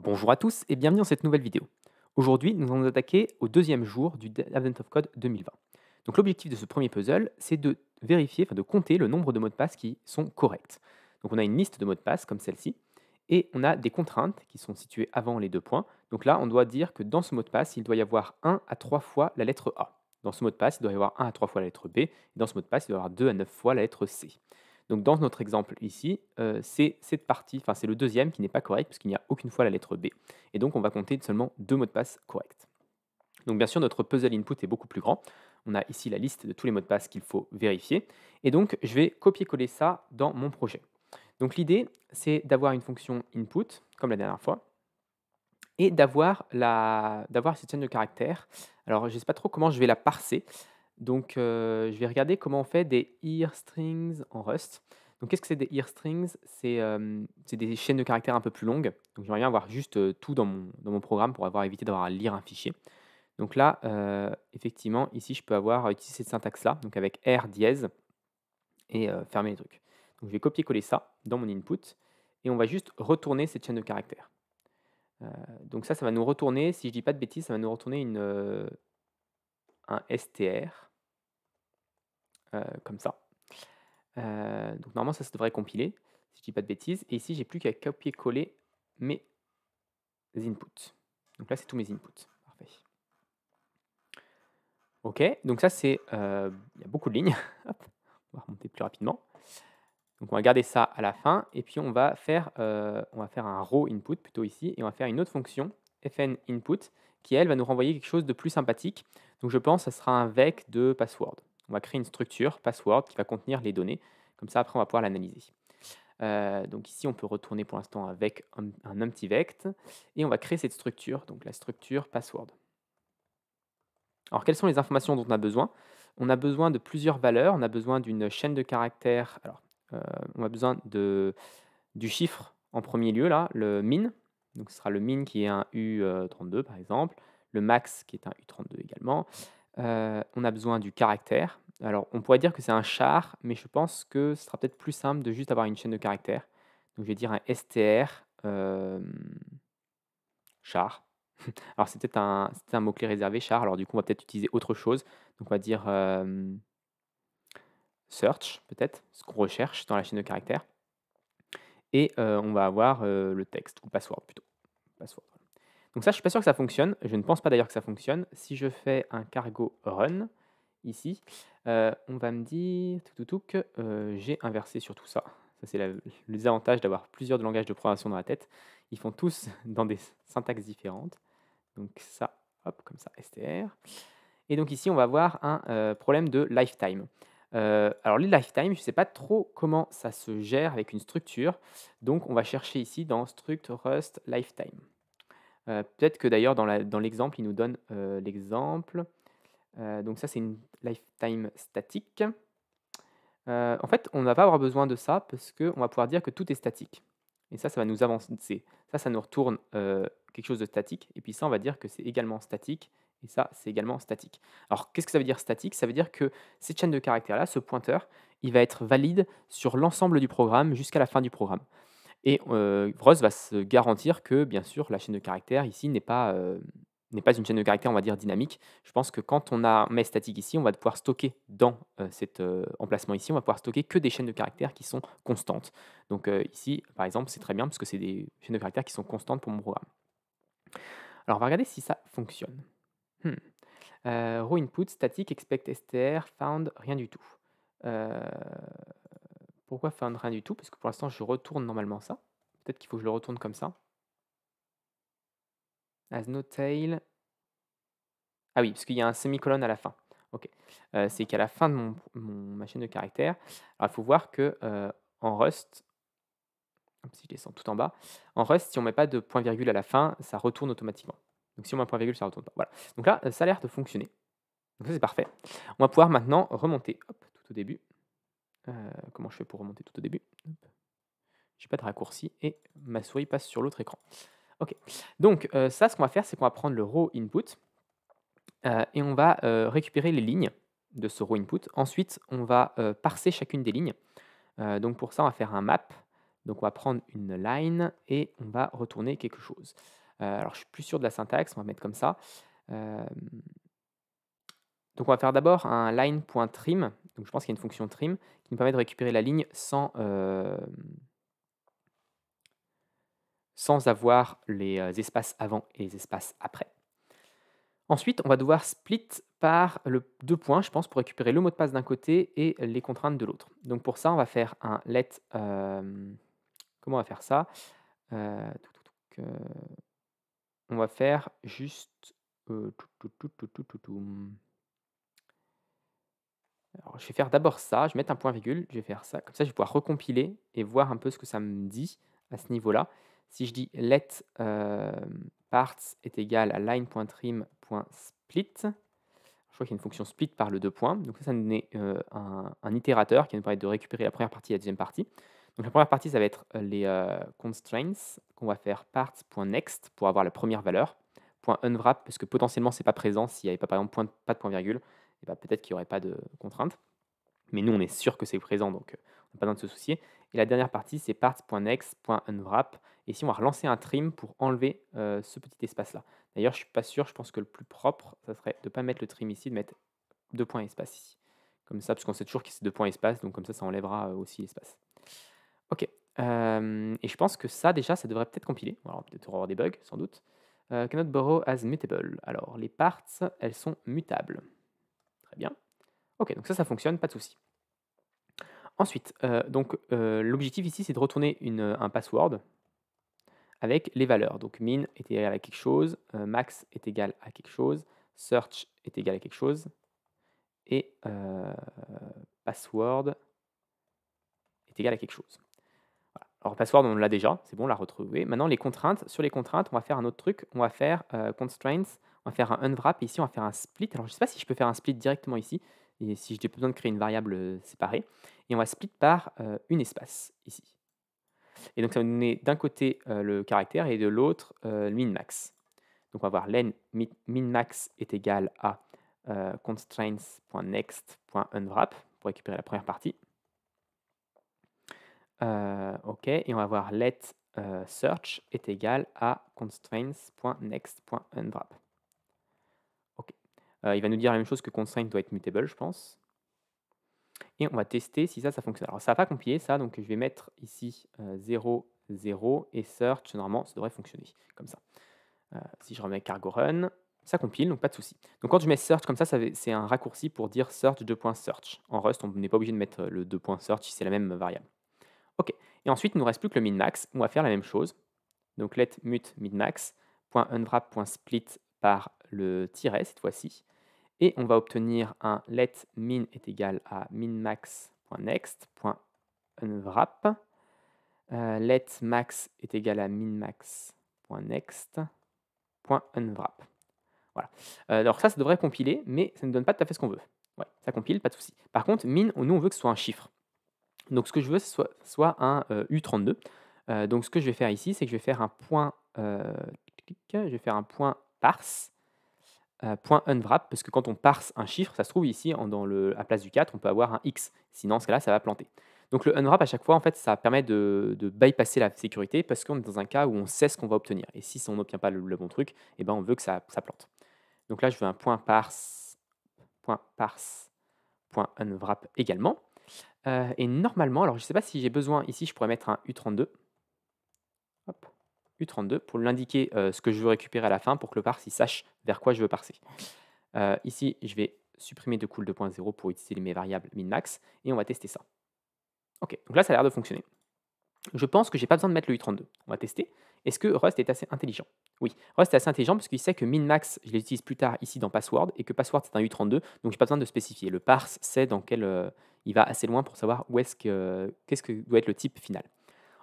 Bonjour à tous et bienvenue dans cette nouvelle vidéo. Aujourd'hui, nous allons nous attaquer au deuxième jour du Advent of Code 2020. Donc l'objectif de ce premier puzzle, c'est de vérifier, enfin de compter le nombre de mots de passe qui sont corrects. Donc on a une liste de mots de passe comme celle-ci, et on a des contraintes qui sont situées avant les deux points. Donc là, on doit dire que dans ce mot de passe, il doit y avoir 1 à 3 fois la lettre A. Dans ce mot de passe, il doit y avoir 1 à 3 fois la lettre B, et dans ce mot de passe, il doit y avoir 2 à 9 fois la lettre C. Donc dans notre exemple ici, euh, c'est cette partie, enfin c'est le deuxième qui n'est pas correct puisqu'il n'y a aucune fois la lettre B. Et donc on va compter seulement deux mots de passe corrects. Donc bien sûr notre puzzle input est beaucoup plus grand. On a ici la liste de tous les mots de passe qu'il faut vérifier. Et donc je vais copier-coller ça dans mon projet. Donc l'idée c'est d'avoir une fonction input comme la dernière fois et d'avoir la... cette chaîne de caractères. Alors je ne sais pas trop comment je vais la parser. Donc, euh, je vais regarder comment on fait des earstrings en Rust. Donc, qu'est-ce que c'est des earstrings C'est euh, c'est des chaînes de caractères un peu plus longues. Donc, j'aimerais bien avoir juste euh, tout dans mon, programme pour avoir évité d'avoir à lire un fichier. Donc là, effectivement, ici, je peux avoir ici cette syntaxe-là, donc avec R dièse, et fermer les trucs. Donc, je vais copier-coller ça dans mon input, et on va juste retourner cette chaîne de caractères. donc ça, ça va nous retourner, si je dis pas de bêtises, ça va nous retourner une, un str euh, comme ça. Euh, donc normalement ça, se devrait compiler, si je dis pas de bêtises. Et ici j'ai plus qu'à copier-coller mes inputs. Donc là c'est tous mes inputs. Parfait. Ok, donc ça c'est... Euh, il y a beaucoup de lignes. on va remonter plus rapidement. Donc on va garder ça à la fin et puis on va faire, on va faire un raw input plutôt ici et on va faire une autre fonction fn input qui elle va nous renvoyer quelque chose de plus sympathique. Donc je pense que ça sera un vec de password on va créer une structure password qui va contenir les données. Comme ça, après, on va pouvoir l'analyser. Euh, donc ici, on peut retourner pour l'instant avec un, un umtivect et on va créer cette structure, donc la structure password. Alors, quelles sont les informations dont on a besoin On a besoin de plusieurs valeurs. On a besoin d'une chaîne de caractères. Alors, euh, on a besoin du chiffre en premier lieu, là, le min. Donc, ce sera le min qui est un U32, euh, par exemple. Le max qui est un U32 également. Euh, on a besoin du caractère. Alors, on pourrait dire que c'est un char, mais je pense que ce sera peut-être plus simple de juste avoir une chaîne de caractères. Donc, je vais dire un str euh, char. Alors, c'est peut-être un, mot-clé réservé, char. Alors, du coup, on va peut-être utiliser autre chose. Donc, on va dire euh, search, peut-être, ce qu'on recherche dans la chaîne de caractères. Et on va avoir le texte, ou password plutôt. Donc ça, je ne suis pas sûr que ça fonctionne. Je ne pense pas d'ailleurs que ça fonctionne. Si je fais un cargo run ici, euh, on va me dire tout, que euh, j'ai inversé sur tout ça. Ça, c'est le désavantage d'avoir plusieurs langages de programmation dans la tête. Ils font tous dans des syntaxes différentes. Donc ça, hop, comme ça, str. Et donc ici, on va avoir un euh, problème de lifetime. alors les lifetime, je ne sais pas trop comment ça se gère avec une structure, donc on va chercher ici dans struct rust lifetime. Euh, peut-être que d'ailleurs, dans l'exemple, il nous donne euh, l'exemple. Euh, donc ça, c'est une lifetime statique. en fait, on ne va pas avoir besoin de ça parce qu'on va pouvoir dire que tout est statique. Et ça, ça va nous avancer. Ça, ça nous retourne quelque chose de statique. Et puis ça, on va dire que c'est également statique. Et ça, c'est également statique. Alors, qu'est-ce que ça veut dire statique Ça veut dire que cette chaîne de caractères-là, ce pointeur, il va être valide sur l'ensemble du programme jusqu'à la fin du programme. Et euh, va se garantir que, bien sûr, la chaîne de caractères ici n'est pas, pas une chaîne de caractères, on va dire, dynamique. Je pense que quand on a mes statique ici, on va pouvoir stocker dans cet emplacement ici, on va pouvoir stocker que des chaînes de caractères qui sont constantes. Donc ici, par exemple, c'est très bien parce que c'est des chaînes de caractères qui sont constantes pour mon programme. Alors, on va regarder si ça fonctionne. Hum. raw input, static, expect str, found, rien du tout. Pourquoi faire un rien du tout Parce que pour l'instant, je retourne normalement ça. Peut-être qu'il faut que je le retourne comme ça. As no tail. Ah oui, parce qu'il y a un semi-colonne à la fin. Ok. Euh, c'est qu'à la fin de mon, ma chaîne de caractères, il faut voir que euh, en Rust, si je descends tout en bas, en Rust, si on ne met pas de point-virgule à la fin, ça retourne automatiquement. Donc si on met un point-virgule, ça retourne pas. Voilà. Donc là, euh, ça a l'air de fonctionner. Donc ça, c'est parfait. On va pouvoir maintenant remonter tout au début. Euh, comment je fais pour remonter tout au début J'ai pas de raccourci et ma souris passe sur l'autre écran. Ok, donc euh, ça, ce qu'on va faire, c'est qu'on va prendre le row input euh, et on va récupérer les lignes de ce row input. Ensuite, on va parser chacune des lignes. donc pour ça, on va faire un map. Donc on va prendre une line et on va retourner quelque chose. alors je suis plus sûr de la syntaxe, on va mettre comme ça. donc on va faire d'abord un line.trim donc je pense qu'il y a une fonction trim qui nous permet de récupérer la ligne sans, sans avoir les espaces avant et les espaces après. Ensuite, on va devoir split par le deux points, je pense, pour récupérer le mot de passe d'un côté et les contraintes de l'autre. Donc pour ça, on va faire un let... comment on va faire ça On va faire juste je vais faire d'abord ça, je vais mettre un point virgule, je vais faire ça, comme ça je vais pouvoir recompiler et voir un peu ce que ça me dit à ce niveau-là. Si je dis let euh, parts est égal à line.trim.split, je vois qu'il y a une fonction split par le deux points, donc ça, ça nous euh, un, itérateur qui va nous permettre de récupérer la première partie et la deuxième partie. Donc la première partie, ça va être euh, les constraints qu'on va faire parts.next pour avoir la première valeur, point .unwrap parce que potentiellement c'est pas présent s'il n'y avait pas par exemple point, pas de point virgule. Bah, peut-être qu'il n'y aurait pas de contraintes. Mais nous, on est sûr que c'est présent, donc euh, on n'a pas besoin de se soucier. Et la dernière partie, c'est parts.next.unwrap. Et ici, on va relancer un trim pour enlever euh, ce petit espace-là. D'ailleurs, je ne suis pas sûr, je pense que le plus propre, ça serait de ne pas mettre le trim ici, de mettre deux points espace ici. Comme ça, parce qu'on sait toujours que c'est deux points espace, donc comme ça, ça enlèvera euh, aussi l'espace. Ok. et je pense que ça, déjà, ça devrait peut-être compiler. va peut-être avoir des bugs, sans doute. Cannot borrow as mutable. Alors, les parts, elles sont mutables bien. Ok, donc ça, ça fonctionne, pas de souci. Ensuite, euh, donc euh, l'objectif ici, c'est de retourner une, euh, un password avec les valeurs. Donc min est égal à quelque chose, max est égal à quelque chose, search est égal à quelque chose, et password est égal à quelque chose. Alors password, on l'a déjà, c'est bon, on l'a retrouvé. Maintenant, les contraintes. Sur les contraintes, on va faire un autre truc. On va faire constraints on va faire un unwrap. Ici, on va faire un split. Alors, je ne sais pas si je peux faire un split directement ici. Et si j'ai besoin de créer une variable euh, séparée. Et on va split par euh, une espace ici. Et donc, ça va donner d'un côté euh, le caractère et de l'autre le min-max. Donc, on va voir len min-max est égal à constraints.next.unwrap pour récupérer la première partie. ok, et on va voir let search est égal à constraints.next.unwrap. Euh, il va nous dire la même chose que constraint doit être mutable, je pense. Et on va tester si ça, ça fonctionne. Alors, ça n'a pas compilé ça, donc je vais mettre ici 0, euh, 0 et search. Normalement, ça devrait fonctionner comme ça. Euh, si je remets cargo run, ça compile, donc pas de souci. Donc, quand je mets search comme ça, c'est un raccourci pour dire search 2.search. En Rust, on n'est pas obligé de mettre le 2.search si c'est la même variable. OK. Et ensuite, il ne nous reste plus que le min On va faire la même chose. Donc, let mut min par le tiret cette fois-ci et on va obtenir un let min est égal à minmax.next.unwrap. Euh, let max est égal à minmax.next.unwrap. Voilà. Euh, alors ça, ça devrait compiler, mais ça ne donne pas tout à fait ce qu'on veut. Ouais, ça compile, pas de souci. Par contre, min, nous, on veut que ce soit un chiffre. Donc ce que je veux, ce soit, un U32. Euh, donc ce que je vais faire ici, c'est que je vais faire un point, je vais faire un point parse euh, point unwrap, parce que quand on parse un chiffre, ça se trouve ici, en, dans le, à place du 4, on peut avoir un x. Sinon, ce cas-là, ça va planter. Donc le unwrap, à chaque fois, en fait, ça permet de, bypasser la sécurité parce qu'on est dans un cas où on sait ce qu'on va obtenir. Et si on n'obtient pas le, bon truc, eh ben, on veut que ça, plante. Donc là, je veux un point parse, point parse, point unwrap également. Euh, et normalement, alors je ne sais pas si j'ai besoin, ici, je pourrais mettre un U32. U32 pour l'indiquer euh, ce que je veux récupérer à la fin pour que le parse sache vers quoi je veux parser. Euh, ici, je vais supprimer de cool 2.0 pour utiliser mes variables minmax et on va tester ça. Ok, donc là ça a l'air de fonctionner. Je pense que j'ai pas besoin de mettre le U32. On va tester. Est-ce que Rust est assez intelligent Oui, Rust est assez intelligent parce qu'il sait que minmax, je l'utilise plus tard ici dans password et que password c'est un U32, donc j'ai pas besoin de spécifier. Le parse sait dans quel euh, il va assez loin pour savoir où est-ce que qu'est-ce que doit être le type final.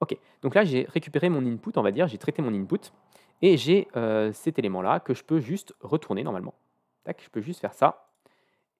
Ok, donc là j'ai récupéré mon input, on va dire, j'ai traité mon input, et j'ai euh, cet élément-là que je peux juste retourner normalement. Tac, je peux juste faire ça,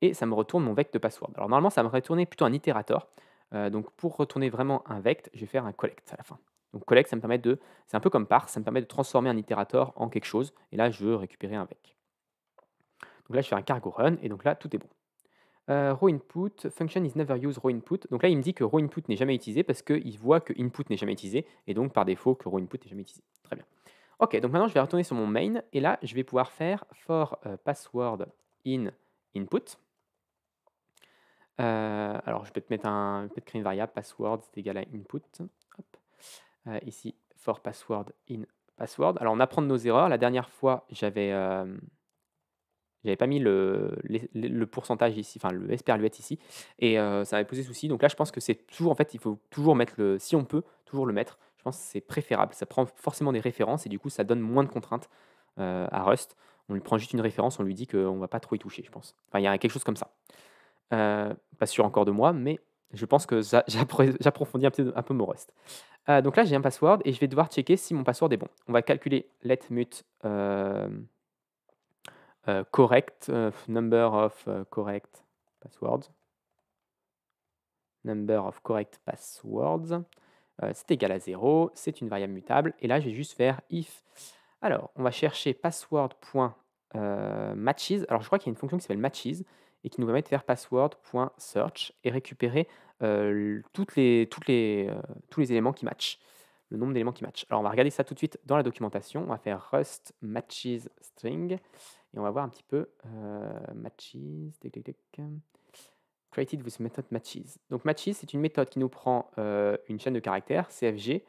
et ça me retourne mon vect de password. Alors normalement ça me retourner plutôt un itérateur, euh, donc pour retourner vraiment un vect, je vais faire un collect à la fin. Donc collect, ça me permet de, c'est un peu comme par, ça me permet de transformer un itérateur en quelque chose, et là je veux récupérer un vec. Donc là je fais un cargo run, et donc là tout est bon. Euh, input, function is never used, raw input. Donc là, il me dit que raw input n'est jamais utilisé parce qu'il voit que input n'est jamais utilisé et donc par défaut que raw input n'est jamais utilisé. Très bien. Ok, donc maintenant je vais retourner sur mon main et là, je vais pouvoir faire for euh, password in input. Euh, alors, je vais te mettre un, peut créer une variable password c'est égal à input. Euh, ici, for password in password. Alors, on apprend de nos erreurs. La dernière fois, j'avais j'avais pas mis le, le, pourcentage ici, enfin le S est ici, et euh, ça m'avait posé souci. Donc là, je pense que c'est toujours, en fait, il faut toujours mettre le, si on peut, toujours le mettre. Je pense que c'est préférable. Ça prend forcément des références et du coup, ça donne moins de contraintes euh, à Rust. On lui prend juste une référence, on lui dit qu'on va pas trop y toucher, je pense. Enfin, il y a quelque chose comme ça. Euh, pas sûr encore de moi, mais je pense que j'approfondis un peu, un peu mon Rust. donc là, j'ai un password et je vais devoir checker si mon password est bon. On va calculer let mute. Euh, correct, euh, number of euh, correct passwords, number of correct passwords, c'est égal à 0, c'est une variable mutable, et là je vais juste faire if. Alors, on va chercher password.matches, alors je crois qu'il y a une fonction qui s'appelle matches, et qui nous permet de faire password.search et récupérer toutes les, toutes les, tous les éléments qui matchent, le nombre d'éléments qui matchent. Alors on va regarder ça tout de suite dans la documentation, on va faire rust matches string, et on va voir un petit peu euh, matches. Created with method matches. Donc matches, c'est une méthode qui nous prend euh, une chaîne de caractères, CFG,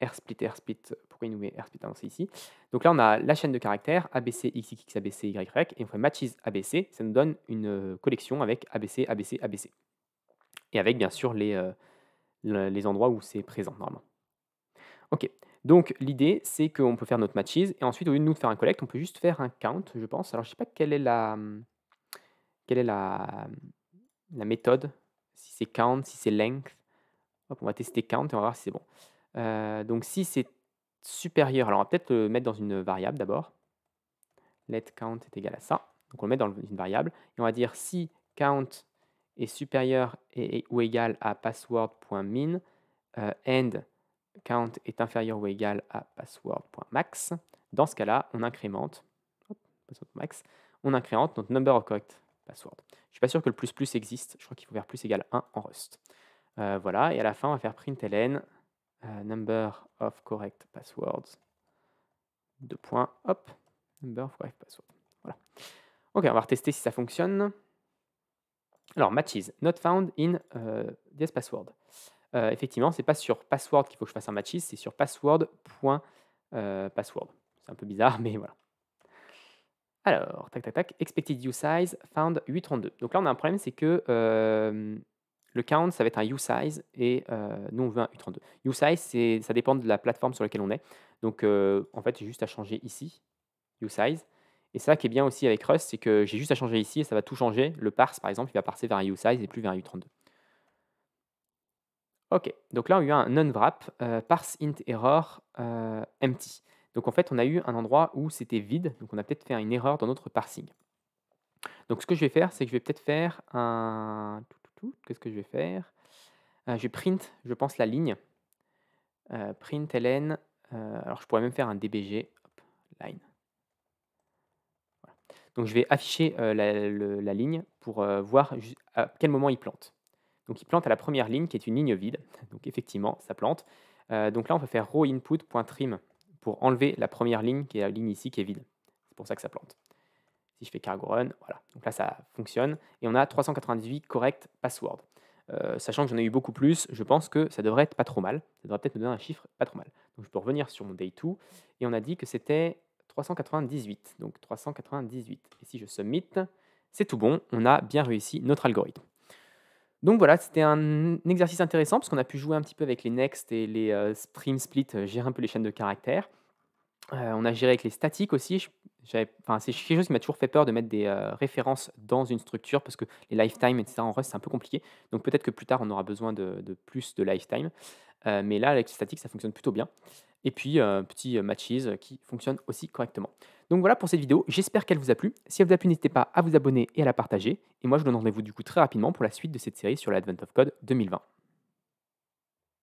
RSplit, split. pourquoi il nous met RSplit ah, C'est ici. Donc là, on a la chaîne de caractères, ABC, XXX, ABC, YY, et on fait matches ABC, ça nous donne une euh, collection avec ABC, ABC, ABC. Et avec, bien sûr, les, les endroits où c'est présent, normalement. Ok, donc l'idée, c'est qu'on peut faire notre matches et ensuite, au lieu de nous faire un collect, on peut juste faire un count, je pense. Alors je sais pas quelle est la, quelle est méthode, si c'est count, si c'est length. on va tester count et on va voir si c'est bon. Euh, donc si c'est supérieur, alors on va peut-être le mettre dans une variable d'abord. Let count est égal à ça. Donc on le met dans une variable et on va dire si count est supérieur ou égal à password.min, euh, end. and count est inférieur ou égal à password.max, dans ce cas-là, on incrémente, on incrémente notre number of correct password. Je suis pas sûr que le plus plus existe, je crois qu'il faut faire plus égal 1 en Rust. Euh, voilà, et à la fin, on va faire println euh, number of correct passwords, de points, hop, number of correct passwords. Voilà. Ok, on va retester si ça fonctionne. Alors, matches, not found in this euh, password. Euh, effectivement, c'est pas sur password qu'il faut que je fasse un matchis, c'est sur password.password. Euh, c'est un peu bizarre, mais voilà. Alors, tac, tac, tac, expected uSize found 832. Donc là, on a un problème, c'est que euh, le count, ça va être un size et nous, on veut un U32. uSize, ça dépend de la plateforme sur laquelle on est. Donc, en fait, j'ai juste à changer ici, size Et ça qui est bien aussi avec Rust, c'est que j'ai juste à changer ici et ça va tout changer. Le parse, par exemple, il va parser vers un size et plus vers un u Ok, donc là on a eu un non-wrap, euh, parse int error euh, empty. Donc en fait on a eu un endroit où c'était vide, donc on a peut-être fait une erreur dans notre parsing. Donc ce que je vais faire, c'est que je vais peut-être faire un... Qu'est-ce que je vais faire Je euh, Je print, je pense, la ligne. print ln, alors je pourrais même faire un dbg, line. Donc je vais afficher la, ligne pour voir à quel moment il plante. Donc il plante à la première ligne qui est une ligne vide. Donc effectivement, ça plante. Euh, donc là, on peut faire row pour enlever la première ligne qui est la ligne ici qui est vide. C'est pour ça que ça plante. Si je fais cargo run, voilà. Donc là, ça fonctionne. Et on a 398 correct password. Euh, sachant que j'en ai eu beaucoup plus, je pense que ça devrait être pas trop mal. Ça devrait peut-être me donner un chiffre pas trop mal. Donc je peux revenir sur mon day 2 et on a dit que c'était 398. Donc 398. Et si je submit, c'est tout bon. On a bien réussi notre algorithme. Donc voilà, c'était un exercice intéressant parce qu'on a pu jouer un petit peu avec les next et les euh, split, euh, gérer un peu les chaînes de caractères. Euh, on a géré avec les statiques aussi. C'est quelque chose qui m'a toujours fait peur de mettre des euh, références dans une structure parce que les lifetime, etc. en Rust, c'est un peu compliqué. Donc peut-être que plus tard, on aura besoin de, de plus de lifetime. mais là, avec les statiques, ça fonctionne plutôt bien et puis un euh, petit euh, matches euh, qui fonctionne aussi correctement. Donc voilà pour cette vidéo, j'espère qu'elle vous a plu. Si elle vous a plu, n'hésitez pas à vous abonner et à la partager. Et moi, je vous donne rendez-vous du coup très rapidement pour la suite de cette série sur l'Advent of Code 2020.